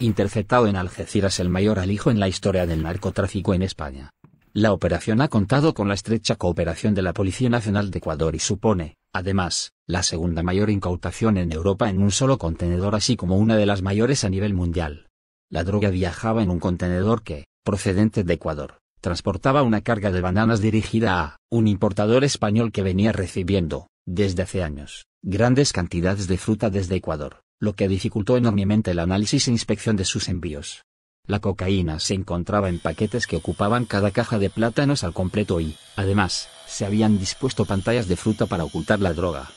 Interceptado en Algeciras el mayor alijo en la historia del narcotráfico en España. La operación ha contado con la estrecha cooperación de la Policía Nacional de Ecuador y supone, además, la segunda mayor incautación en Europa en un solo contenedor así como una de las mayores a nivel mundial. La droga viajaba en un contenedor que, procedente de Ecuador, transportaba una carga de bananas dirigida a un importador español que venía recibiendo, desde hace años, grandes cantidades de fruta desde Ecuador lo que dificultó enormemente el análisis e inspección de sus envíos. La cocaína se encontraba en paquetes que ocupaban cada caja de plátanos al completo y, además, se habían dispuesto pantallas de fruta para ocultar la droga.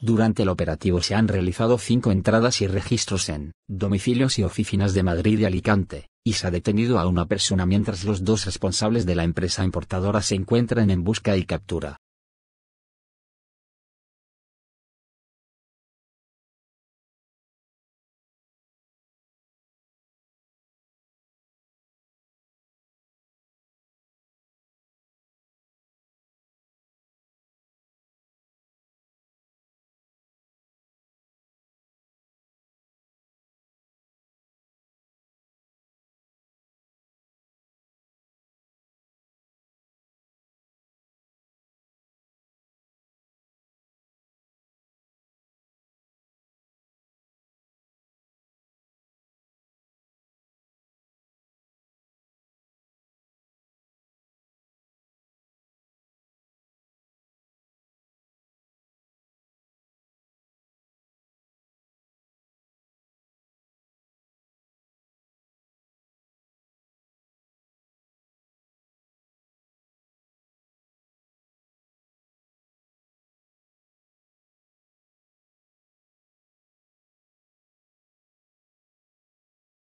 Durante el operativo se han realizado cinco entradas y registros en domicilios y oficinas de Madrid y Alicante, y se ha detenido a una persona mientras los dos responsables de la empresa importadora se encuentran en busca y captura.